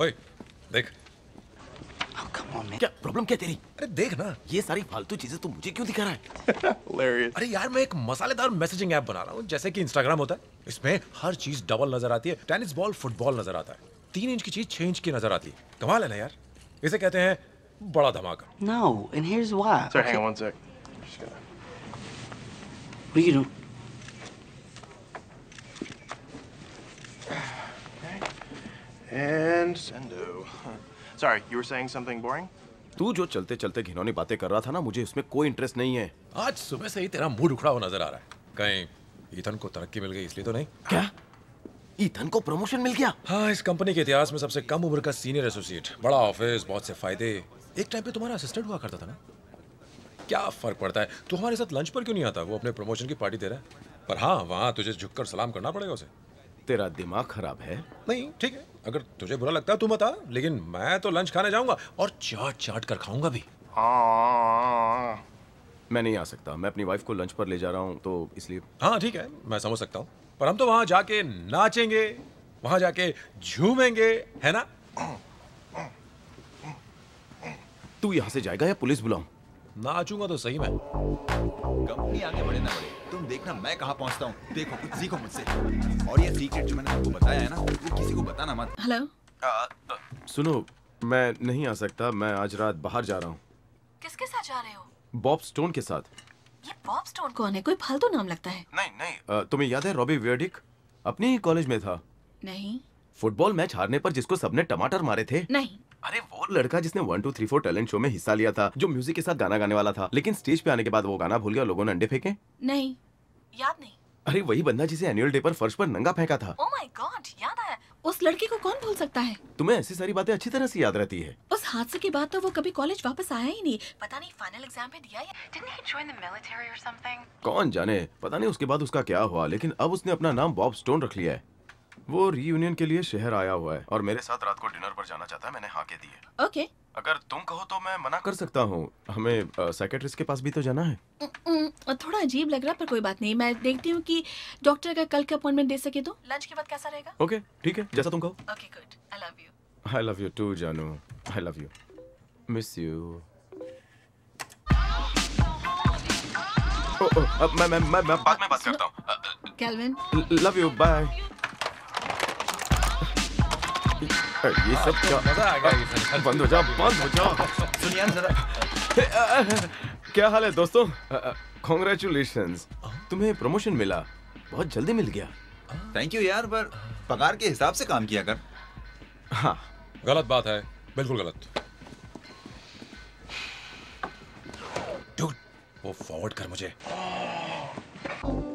ओए देख oh, come on, man. क्या प्रॉब्लम क्या तेरी अरे देख ना ये सारी फालतू चीजें तू मुझे क्यों दिखा रहा है अरे यार मैं एक मसालेदार मैसेजिंग ऐप बना रहा हूँ जैसे कि इंस्टाग्राम होता है इसमें हर चीज डबल नजर आती है टेनिस बॉल फुटबॉल नजर आता है तीन इंच की चीज छह इंच की नजर आती है कमाल है ना यार इसे कहते हैं बड़ा धमाका now and here is Sorry, sir hang on one sec Just gonna... What are you doing? And Sendo. Sorry, you were saying something boring? तू जो चलते चलते घिनौनी बातें कर रहा था ना मुझे उसमें कोई इंटरेस्ट नहीं है आज सुबह से ही तेरा मूड उखड़ा हुआ नजर आ रहा है कहीं ईथन को तरक्की मिल गई इसलिए तो नहीं क्या ईथन को प्रमोशन मिल गया हाँ इस कंपनी के इतिहास में सबसे कम उम्र का सीनियर एसोसिएट बड़ा ऑफिस बहुत से फायदे एक टाइम पे तुम्हारा असिस्टेंट हुआ करता था ना क्या फर्क पड़ता है तू हमारे साथ लंच पर क्यों नहीं आता वो अपने प्रमोशन की पार्टी दे रहा है पर हाँ वहाँ तुझे झुककर सलाम करना पड़ेगा उसे तेरा दिमाग खराब है नहीं ठीक है अगर तुझे बुरा लगता है तू बता लेकिन मैं तो लंच खाने जाऊंगा और चाट चाट कर खाऊंगा भी हाँ। मैं नहीं आ सकता मैं अपनी वाइफ को लंच पर ले जा रहा हूँ तो इसलिए हाँ ठीक है मैं समझ सकता हूँ पर हम तो वहां जाके नाचेंगे वहां जाके झूमेंगे है ना तू यहां से जाएगा या पुलिस बुलाऊ नाचूंगा तो सही मैं कंपनी आगे बढ़े ना बढ़े देखना मैं कहाँ पहुँचता हूँ देखो कुछ सीखो मुझसे और ये सीक्रेट जो मैंने आपको बताया है ना वो किसी को बताना मत हेलो सुनो मैं नहीं आ सकता मैं आज रात बाहर जा रहा हूँ किसके साथ जा रहे हो बॉब स्टोन के साथ ये बॉब स्टोन कौन है कोई फालतू तो नाम लगता है नहीं नहीं तुम्हें याद है रॉबी वेडिक अपने ही कॉलेज में था नहीं फुटबॉल मैच हारने पर जिसको सबने टमाटर मारे थे नहीं अरे वो लड़का जिसने one two three four talent show में हिस्सा लिया था जो म्यूजिक के साथ गाना गाने वाला था लेकिन स्टेज पे आने के बाद वो गाना भूल गया लोगों ने अंडे फेंके नहीं याद नहीं अरे वही बंदा जिसे एनुअल डे पर फर्श पर नंगा फेंका था ओह माय गॉड याद आया उस लड़की को कौन भूल सकता है तुम्हें ऐसी सारी बातें अच्छी तरह से याद रहती है उस हादसे के बाद तो वो कभी कॉलेज वापस आया ही नहीं पता नहीं फाइनल एग्जाम में दिया या कौन जाने पता नहीं उसके बाद उसका क्या हुआ लेकिन अब उसने अपना नाम बॉब स्टोन रख लिया है वो रीयूनियन के लिए शहर आया हुआ है और मेरे साथ रात को डिनर पर जाना चाहता है मैंने हाँ के दिए ओके okay. अगर तुम कहो तो मैं मना कर सकता हूँ हमें साइकेट्रिस्ट के पास भी तो जाना है थोड़ा अजीब लग रहा पर कोई बात नहीं मैं देखती हूँ कि डॉक्टर अगर कल के अपॉइंटमेंट दे सके तो लंच के बाद कैसा रहेगा ओके ठीक है जैसा तुम कहो okay good I love you I love you too जानू I love you miss you मैं मैं मैं मैं बाद में बात करता हूँ कैलविन लव यू बाय ये सब क्या मजा आ गया बंद हो जा बंद हो जा सुनिए जरा क्या हाल है दोस्तों कॉन्ग्रेचुलेशन तुम्हें प्रमोशन मिला बहुत जल्दी मिल गया थैंक यू यार पर पगार के हिसाब से काम किया कर हाँ गलत बात है बिल्कुल गलत डूड वो फॉरवर्ड कर मुझे